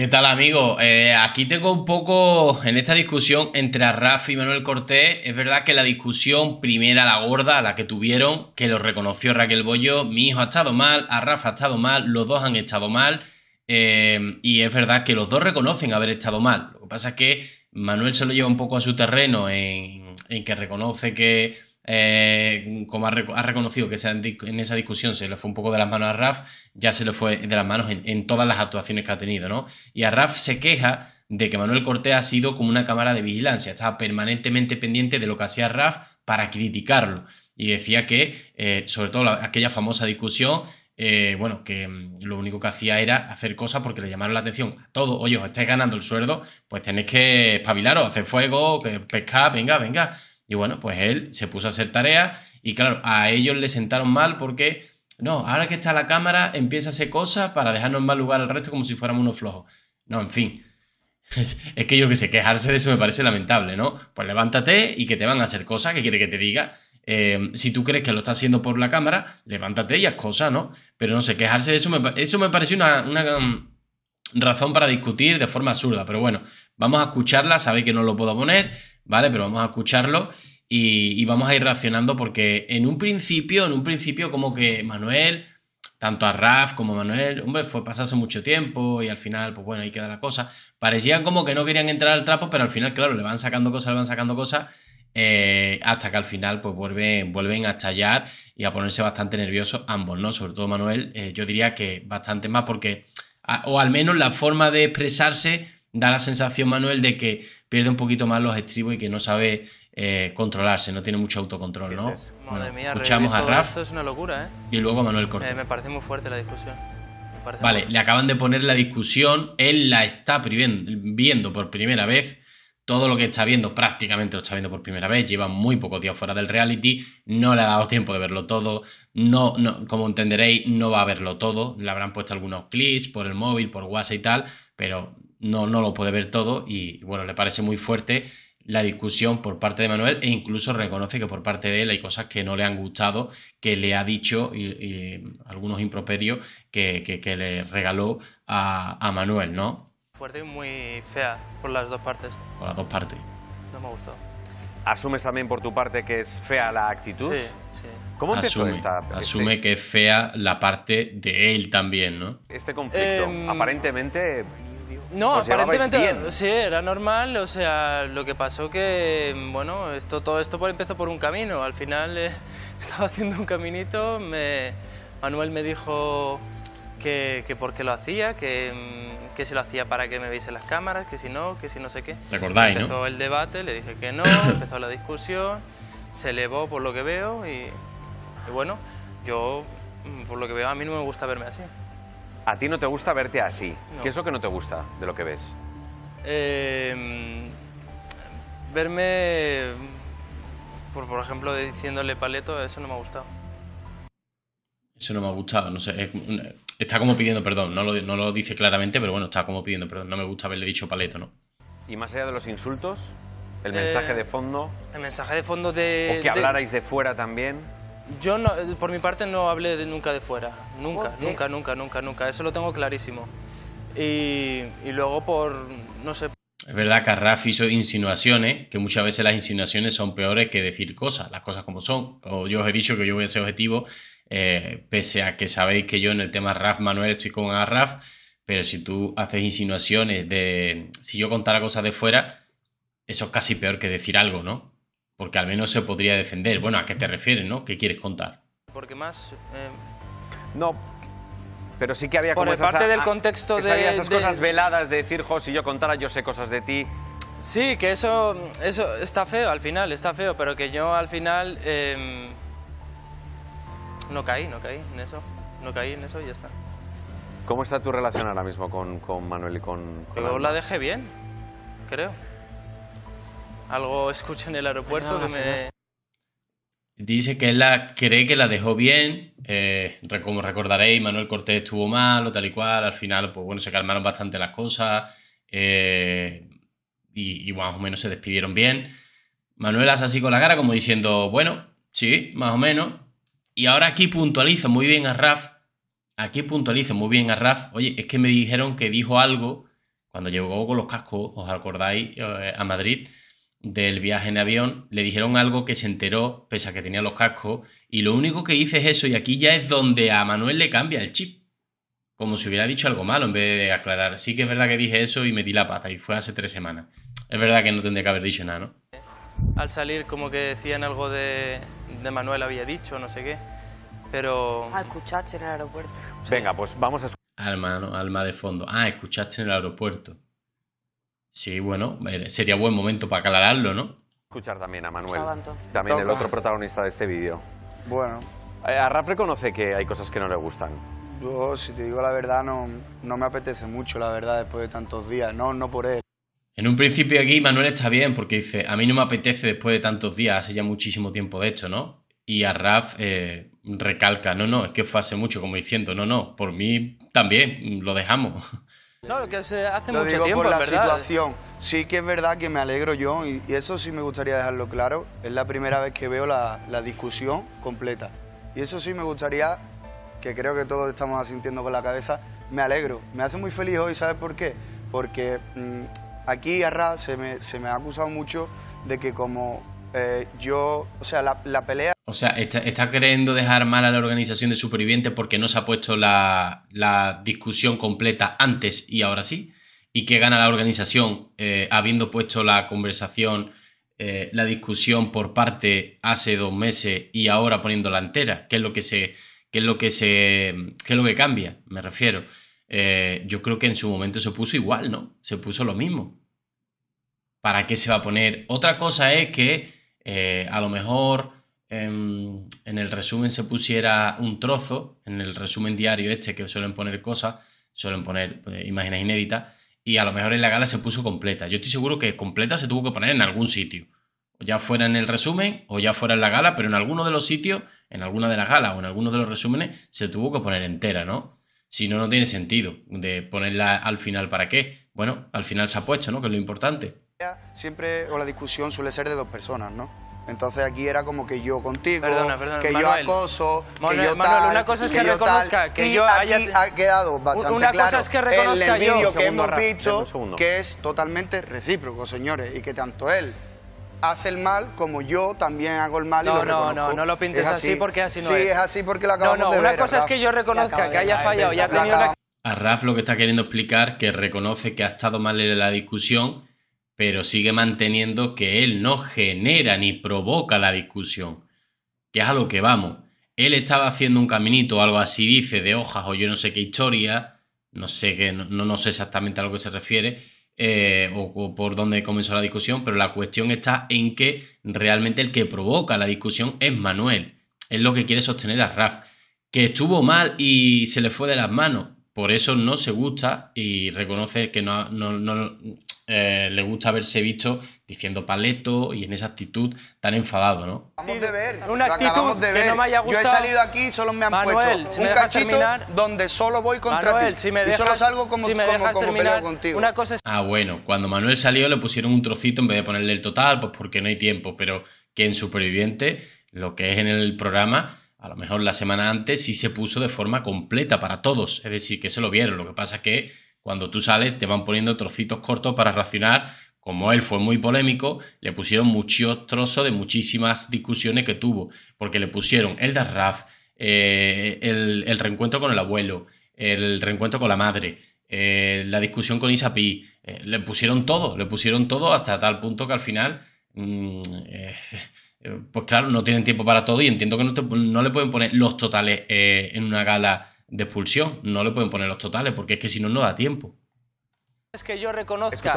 ¿Qué tal amigo? Eh, aquí tengo un poco en esta discusión entre Rafa y Manuel Cortés. Es verdad que la discusión primera, la gorda, la que tuvieron, que lo reconoció Raquel Bollo, mi hijo ha estado mal, a Rafa ha estado mal, los dos han estado mal. Eh, y es verdad que los dos reconocen haber estado mal. Lo que pasa es que Manuel se lo lleva un poco a su terreno en que reconoce que eh, como ha, reconocido que en esa discusión se le fue un poco de las manos a Raf, ya se le fue de las manos en, todas las actuaciones que ha tenido, ¿no? Y a Raf se queja de que Manuel Cortés ha sido como una cámara de vigilancia, estaba permanentemente pendiente de lo que hacía Raf para criticarlo. Y decía que, eh, sobre todo aquella famosa discusión, eh, bueno, que mm, lo único que hacía era hacer cosas porque le llamaron la atención a todos. Oye, os estáis ganando el sueldo, pues tenéis que espabilaros, hacer fuego, pescar, venga, venga. Y bueno, pues él se puso a hacer tarea y claro, a ellos le sentaron mal porque, no, ahora que está la cámara empieza a hacer cosas para dejarnos en mal lugar al resto como si fuéramos unos flojos. No, en fin. Es, que yo que sé, quejarse de eso me parece lamentable, ¿no? Pues levántate y que te van a hacer cosas que quiere que te diga. Em, si tú crees que lo está haciendo por la cámara, levántate y haz cosas, ¿no? Pero no sé, quejarse de eso me, eso me parece una, mm, razón para discutir de forma absurda. Pero bueno, vamos a escucharla, sabéis que no lo puedo poner. ¿vale? Pero vamos a escucharlo y, vamos a ir reaccionando porque en un principio, en un principio como que Manuel, tanto a Raf como a Manuel, hombre, fue pasarse mucho tiempo y al final, pues bueno, ahí queda la cosa. Parecían como que no querían entrar al trapo, pero al final, claro, le van sacando cosas, le van sacando cosas. Eh, hasta que al final pues vuelven, vuelven a estallar y a ponerse bastante nerviosos ambos, ¿no? Sobre todo Manuel, eh, yo diría que bastante más porque, o al menos la forma de expresarse da la sensación, Manuel, de que pierde un poquito más los estribos y que no sabe eh, controlarse, no tiene mucho autocontrol, ¿no? escuchamos a Raf. es una locura, ¿eh? Y luego a Manuel Cortés. Eh, me parece muy fuerte la discusión. Vale, le acaban de poner la discusión, él la está viendo por primera vez, todo lo que está viendo prácticamente lo está viendo por primera vez, lleva muy pocos días fuera del reality, no le ha dado tiempo de verlo todo, no, como entenderéis, no va a verlo todo, le habrán puesto algunos clips por el móvil, por WhatsApp y tal, pero no, no lo puede ver todo y bueno, le parece muy fuerte la discusión por parte de Manuel e incluso reconoce que por parte de él hay cosas que no le han gustado, que le ha dicho y, eh, algunos improperios que, que, le regaló a, a Manuel, ¿no? Fuerte y muy fea por las dos partes. Por las dos partes. No me gustó. ¿Asumes también por tu parte que es fea la actitud? Sí, sí. ¿Cómo empezó asume, esta, Asume que es fea la parte de él también, ¿no? Este conflicto, em, aparentemente no, aparentemente sí, era normal, o sea, lo que pasó que, bueno, esto, todo esto empezó por un camino, al final eh, estaba haciendo un caminito, me, Manuel me dijo que, que por qué lo hacía, que, mm, que, si lo hacía para que me en las cámaras, que si no, que si no sé qué. ¿Recordáis, empezó el debate, le dije que no, empezó la discusión, se elevó por lo que veo y, y bueno, yo, mm, por lo que veo, a mí no me gusta verme así. A ti no te gusta verte así. ¿Qué es lo que no te gusta de lo que ves? Em, verme, por, ejemplo, diciéndole paleto, eso no me ha gustado. Eso no me ha gustado, no sé. está como pidiendo perdón, no lo, dice claramente, pero bueno, está como pidiendo perdón. No me gusta haberle dicho paleto, ¿no? Y más allá de los insultos, el eh, mensaje de fondo. El mensaje de fondo de. O que hablarais de fuera también. Yo, por mi parte, no hablé nunca de fuera. Nunca, nunca, nunca, nunca, nunca. Eso lo tengo clarísimo. Y, luego por, no sé... Es verdad que Raf hizo insinuaciones, que muchas veces las insinuaciones son peores que decir cosas, las cosas como son. O yo os he dicho que yo voy a ser objetivo, eh, pese a que sabéis que yo en el tema Raf Manuel estoy con Raf, pero si tú haces insinuaciones de... Si yo contara cosas de fuera, eso es casi peor que decir algo, ¿no? Porque al menos se podría defender. Bueno, ¿a qué te refieres, no? ¿Qué quieres contar? Porque más... Eh, no, pero sí que había como Por parte del contexto de, esas cosas veladas de decir, jo, si yo contara yo sé cosas de ti. Sí, que eso, eso está feo al final, está feo, pero que yo al final em, no caí, no caí en eso, no caí en eso y ya está. ¿Cómo está tu relación ahora mismo con, con Manuel y con... Yo la dejé bien, creo algo escucho en el aeropuerto que me... Dice que él la, cree que la dejó bien, eh, como recordaréis, Manuel Cortés estuvo mal o tal y cual, al final, pues bueno, se calmaron bastante las cosas eh, y, más o menos se despidieron bien. Manuel hace así con la cara como diciendo, bueno, sí, más o menos. Y ahora aquí puntualizo muy bien a Raf, aquí puntualizo muy bien a Raf, oye, es que me dijeron que dijo algo cuando llegó con los cascos, os acordáis, eh, a Madrid, del viaje en avión, le dijeron algo que se enteró, pese a que tenía los cascos, y lo único que hice es eso, y aquí ya es donde a Manuel le cambia el chip. Como si hubiera dicho algo malo en vez de aclarar. Sí que es verdad que dije eso y metí la pata, y fue hace tres semanas. Es verdad que no tendría que haber dicho nada, ¿no? Al salir como que decían algo de, Manuel había dicho, no sé qué, pero... Ah, escuchaste en el aeropuerto. Venga, pues vamos a... Alma, alma de fondo. Ah, escuchaste en el aeropuerto. Sí, bueno, eh, sería buen momento para aclararlo, ¿no? Escuchar también a Manuel, también el otro protagonista de este vídeo. Bueno. Eh, a Raf reconoce que hay cosas que no le gustan. Yo, si te digo la verdad, no, no me apetece mucho, la verdad, después de tantos días. No, no por él. En un principio aquí Manuel está bien porque dice, a mí no me apetece después de tantos días, hace ya muchísimo tiempo de hecho, ¿no? Y a Raf eh, recalca, no, no, es que fue hace mucho, como diciendo, no, no, por mí también, lo dejamos. Claro, que se hace lo mucho digo tiempo, por la situación. Sí que es verdad que me alegro yo, y, eso sí me gustaría dejarlo claro, es la primera vez que veo la, discusión completa. Y eso sí me gustaría, que creo que todos estamos asintiendo con la cabeza, me alegro. Me hace muy feliz hoy, ¿sabes por qué? Porque mm, aquí a se me, se me ha acusado mucho de que como eh, yo, o sea, la, pelea... O sea, está, está, queriendo dejar mal a la organización de supervivientes porque no se ha puesto la, discusión completa antes y ahora sí. ¿Y qué gana la organización eh, habiendo puesto la conversación, eh, la discusión por parte hace dos meses y ahora poniéndola entera? ¿Qué es lo que se, qué es lo que se, qué es lo que cambia? Me refiero. yo creo que en su momento se puso igual, ¿no? Se puso lo mismo. ¿Para qué se va a poner? Otra cosa es que eh, a lo mejor em, en, el resumen se pusiera un trozo, en el resumen diario este que suelen poner cosas, suelen poner pues, imágenes inéditas, y a lo mejor en la gala se puso completa. Yo estoy seguro que completa se tuvo que poner en algún sitio, o ya fuera en el resumen o ya fuera en la gala, pero en alguno de los sitios, en alguna de las galas o en alguno de los resúmenes, se tuvo que poner entera, ¿no? Si no, no tiene sentido de ponerla al final para qué. Bueno, al final se ha puesto, ¿no? Que es lo importante. Siempre, o la discusión suele ser de dos personas, ¿no? Entonces aquí era como que yo contigo, que yo acoso, que yo tal, una cosa es que, yo reconozca tal, que y yo aquí ha quedado bastante claro que el vídeo que hemos visto que es totalmente recíproco, señores, y que tanto él hace el mal como yo también hago el mal no, y lo reconozco. No, no, no lo pintes así. porque así no Sí, es, así porque la acabamos no, no, una cosa es que yo reconozca que haya fallado y tenido A Raf lo que está queriendo explicar que reconoce que ha estado mal en la discusión pero sigue manteniendo que él no genera ni provoca la discusión, que es a lo que vamos. Él estaba haciendo un caminito o algo así, dice, de hojas o yo no sé qué historia, no sé, no, sé exactamente a lo que se refiere, eh, o, por dónde comenzó la discusión, pero la cuestión está en que realmente el que provoca la discusión es Manuel. Es lo que quiere sostener a Raf. Que estuvo mal y se le fue de las manos. Por eso no se gusta y reconoce que no, no, eh, le gusta verse visto diciendo paleto y en esa actitud tan enfadado, ¿no? de ver, una Yo he salido aquí solo me han puesto donde solo voy contra y solo salgo como, como, contigo. Ah, bueno, cuando Manuel salió le pusieron un trocito en vez de ponerle el total, pues porque no hay tiempo, pero que en Superviviente, lo que es en el programa, a lo mejor la semana antes sí se puso de forma completa para todos, es decir, que se lo vieron, lo que pasa que cuando tú sales te van poniendo trocitos cortos para racionar. Como él fue muy polémico, le pusieron muchos trozos de muchísimas discusiones que tuvo, porque le pusieron el Darraf, eh, el, reencuentro con el abuelo, el reencuentro con la madre, eh, la discusión con Isapi, eh, le pusieron todo, le pusieron todo hasta tal punto que al final... Mm, pues claro, no tienen tiempo para todo y entiendo que no, no le pueden poner los totales en una gala de expulsión. No le pueden poner los totales porque es que si no, no da tiempo. Es que yo reconozca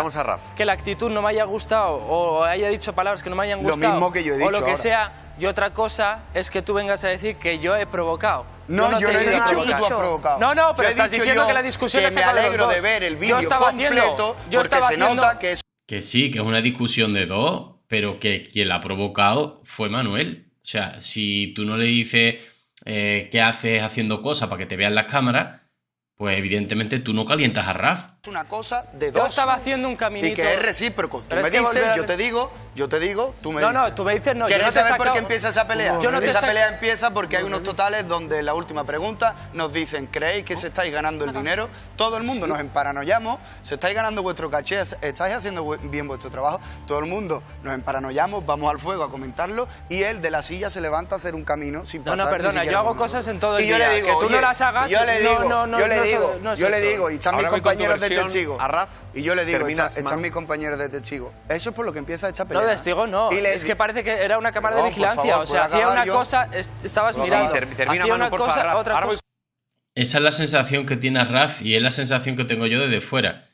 que la actitud no me haya gustado o haya dicho palabras que no me hayan gustado. Lo mismo que yo he dicho. O lo que sea. Y otra cosa es que tú vengas a decir que yo he provocado. No, yo no, he, dicho que tú has provocado. No, no, pero estás diciendo que la discusión que es me alegro de ver el vídeo completo porque se nota que es... Que sí, que es una discusión de dos, pero que quien la ha provocado fue Manuel. O sea, si tú no le dices eh, que haces haciendo cosas para que te vean las cámaras, pues evidentemente tú no calientas a Raf. Es una cosa de dos. Yo estaba haciendo un caminito. Y que es recíproco. Tú me dices, yo te digo, yo te digo, tú me dices. no, tú me dices no. ¿Quieres saber por qué empieza esa pelea? No, esa pelea empieza porque hay unos totales donde la última pregunta nos dicen, ¿creéis que se estáis ganando el dinero? Todo el mundo nos emparanoyamos, se estáis ganando vuestro caché, estáis haciendo bien vuestro trabajo, todo el mundo nos emparanoyamos, vamos al fuego a comentarlo y él de la silla se levanta a hacer un camino sin pasar No, no, perdona, yo hago cosas en todo el y Yo le digo, tú no las hagas. Yo le digo, yo le digo, yo le digo, y están mis compañeros de testigo. Y yo le digo, están mis compañeros de testigo. Eso es por lo que empieza esta pelea no. Es que parece que era una cámara de vigilancia. o sea, hacía una cosa, estabas mirando. hacía una cosa, otra Esa es la sensación que tiene Raf y es la sensación que tengo yo desde fuera.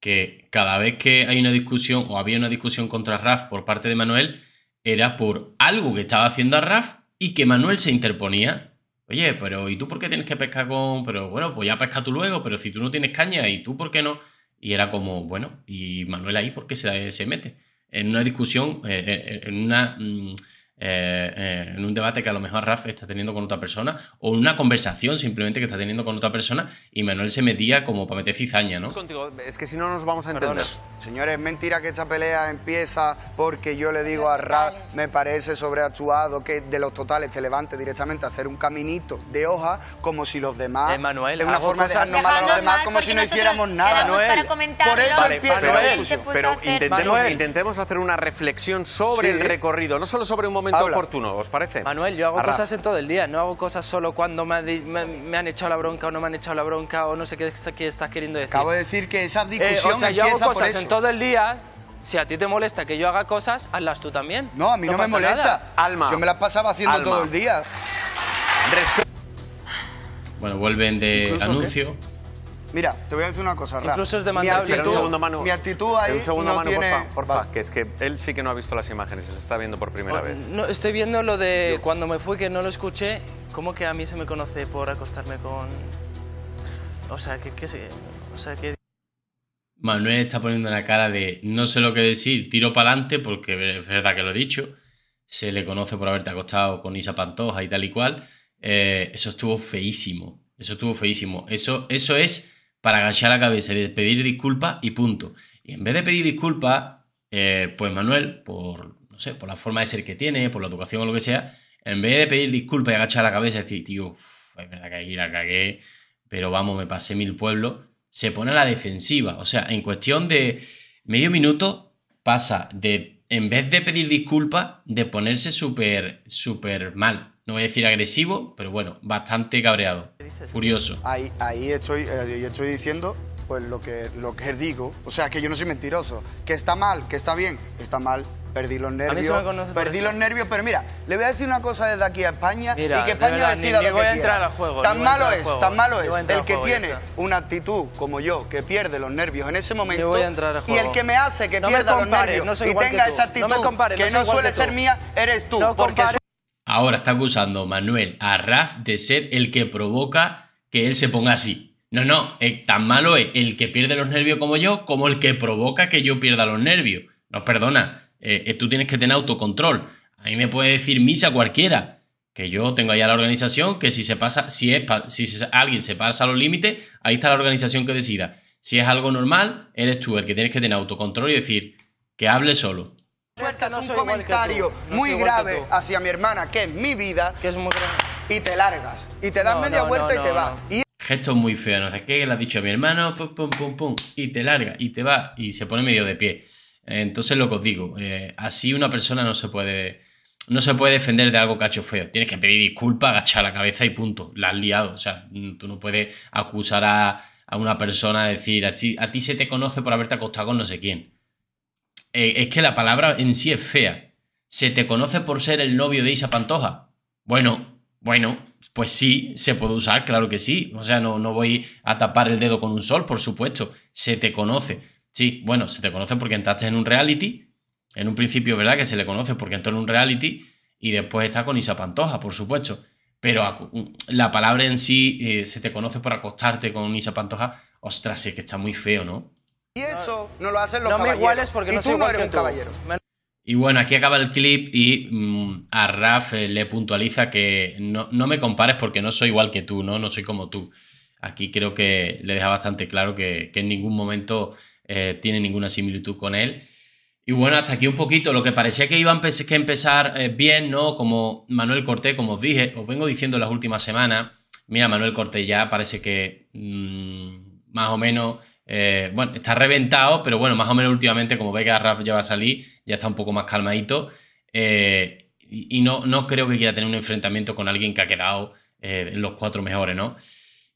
Que cada vez que hay una discusión o había una discusión contra Raf por parte de Manuel, era por algo que estaba haciendo a Raf y que Manuel se interponía. Oye, pero ¿y tú por qué tienes que pescar con.? Pero bueno, pues ya pesca tú luego, pero si tú no tienes caña, ¿y tú por qué no? Y era como, bueno, ¿y Manuel ahí por qué se mete? en una discusión, eh, eh, en una... Mm, eh, eh, en un debate que a lo mejor Raf está teniendo con otra persona o una conversación simplemente que está teniendo con otra persona y Manuel se metía como para meter cizaña, ¿no? es que si no nos vamos a entender. Señores, mentira que esta pelea empieza porque yo le digo a Raf, me parece sobreactuado que de los totales te levante directamente a hacer un caminito de hoja como si los demás... Manuel, es una forma de normal como si no hiciéramos nada. Pero intentemos, hacer una reflexión sobre el recorrido, no solo sobre un momento momento oportuno, ¿os parece? Manuel, yo hago cosas en todo el día, no hago cosas solo cuando me, han echado la bronca o no me han echado la bronca o no sé qué, estás queriendo decir. Acabo de decir que esas eh, discusión o sea, yo hago cosas en todo el día, si a ti te molesta que yo haga cosas, hazlas tú también. No, a mí no, me molesta. Alma. Yo me las pasaba haciendo todo el día. bueno, vuelven de anuncio. Mira, te voy a decir una cosa, Rafa. Incluso es demandable. Mi actitud, mi actitud ahí un segundo, no tiene... porfa, que es que él sí que no ha visto las imágenes, se está viendo por primera vez. No, estoy viendo lo de cuando me fui, que no lo escuché, ¿cómo que a mí se me conoce por acostarme con...? O sea, que... o sea, que... Manuel está poniendo una cara de no sé lo que decir, tiro para adelante, porque es verdad que lo he dicho. Se le conoce por haberte acostado con Isa Pantoja y tal y cual. Eh, eso estuvo feísimo. Eso estuvo feísimo. Eso, eso es para agachar la cabeza y pedir disculpas y punto. Y en vez de pedir disculpas, eh, pues Manuel, por, no sé, por la forma de ser que tiene, por la educación o lo que sea, en vez de pedir disculpas y agachar la cabeza y decir, tío, es verdad que aquí la cagué, pero vamos, me pasé mil pueblos, se pone a la defensiva. O sea, en cuestión de medio minuto pasa de, en vez de pedir disculpas, de ponerse súper, súper mal. No voy a decir agresivo, pero bueno, bastante cabreado. Furioso. Ahí, ahí estoy, eh, estoy diciendo pues lo que, lo que digo. O sea, que yo no soy mentiroso. Que está mal, que está bien, está mal. Perdí los nervios. perdí los nervios, pero mira, le voy a decir una cosa desde aquí a España y que España decida tan malo es, tan malo es el que tiene una actitud como yo que pierde los nervios en ese momento y el que me hace que pierda los nervios y tenga esa actitud que no, suele ser mía, eres tú. porque ahora está acusando Manuel a Raf de ser el que provoca que él se ponga así. No, no, eh, tan malo es el que pierde los nervios como yo como el que provoca que yo pierda los nervios. No, perdona, eh, eh, tú tienes que tener autocontrol. A mí me puede decir misa cualquiera, que yo tengo ahí a la organización, que si se pasa, si, es, si alguien se pasa los límites, ahí está la organización que decida. Si es algo normal, eres tú el que tienes que tener autocontrol y decir que hable solo. Suelta un comentario muy grave hacia mi hermana, que es mi vida, que es y te largas. Y te das media vuelta y te vas. Y... Gesto muy feo, no sé qué, le ha dicho a mi hermano, pum, pum, pum, y te larga, y te va, y se pone medio de pie. Entonces, lo que os digo, eh, así una persona no se puede no se puede defender de algo cacho feo. Tienes que pedir disculpas, agachar la cabeza y punto. La has liado. O sea, tú no puedes acusar a, una persona, decir, a ti se te conoce por haberte acostado con no sé quién. Eh, es que la palabra en sí es fea. ¿Se te conoce por ser el novio de Isa Pantoja? Bueno, bueno, pues sí, se puede usar, claro que sí. O sea, no, no voy a tapar el dedo con un sol, por supuesto. Se te conoce. Sí, bueno, se te conoce porque entraste en un reality. En un principio, ¿verdad? Que se le conoce porque entró en un reality y después está con Isa Pantoja, por supuesto. Pero mm, la palabra en sí, eh, se te conoce por acostarte con Isa Pantoja, ostras, es que está muy feo, ¿no? Y eso no, lo hacen los no Me iguales porque no soy un caballero. Y bueno, aquí acaba el clip y mm, a Raf eh, le puntualiza que no, me compares porque no soy igual que tú, ¿no? No soy como tú. Aquí creo que le deja bastante claro que, en ningún momento eh, tiene ninguna similitud con él. Y bueno, hasta aquí un poquito lo que parecía que iba a empezar, eh, bien, ¿no? Como Manuel Cortés, como os dije, os vengo diciendo las últimas semanas, mira, Manuel Cortés ya parece que mm, más o menos eh, bueno, está reventado, pero bueno, más o menos últimamente, como ve que Raf ya va a salir, ya está un poco más calmadito. Eh, y, no, no creo que quiera tener un enfrentamiento con alguien que ha quedado eh, en los cuatro mejores, ¿no?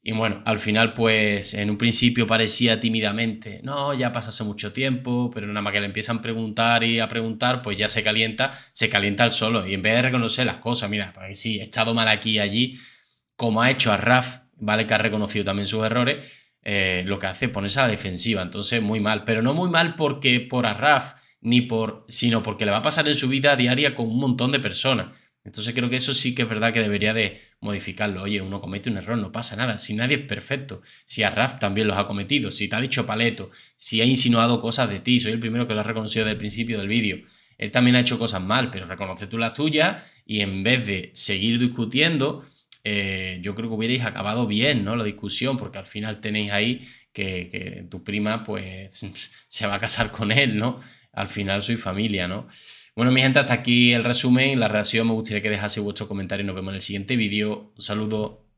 Y bueno, al final, pues en un principio parecía tímidamente, no, ya pasa hace mucho tiempo, pero nada más que le empiezan a preguntar y a preguntar, pues ya se calienta, se calienta al solo. Y en vez de reconocer las cosas, mira, si pues sí, he estado mal aquí y allí, como ha hecho a Raf, ¿vale? Que ha reconocido también sus errores eh, lo que hace es ponerse a la defensiva. Entonces, muy mal. Pero no muy mal porque por Arraf, ni por. sino porque le va a pasar en su vida diaria con un montón de personas. Entonces creo que eso sí que es verdad que debería de modificarlo. Oye, uno comete un error, no pasa nada. Si nadie es perfecto, si Raf también los ha cometido, si te ha dicho paleto, si ha insinuado cosas de ti, soy el primero que lo ha reconocido desde el principio del vídeo. Él también ha hecho cosas mal, pero reconoce tú las tuyas y en vez de seguir discutiendo, eh, yo creo que hubierais acabado bien, ¿no? La discusión, porque al final tenéis ahí que, tu prima, pues, se va a casar con él, ¿no? Al final soy familia, ¿no? Bueno, mi gente, hasta aquí el resumen, y la reacción, me gustaría que dejase vuestro comentario y nos vemos en el siguiente vídeo. Un saludo.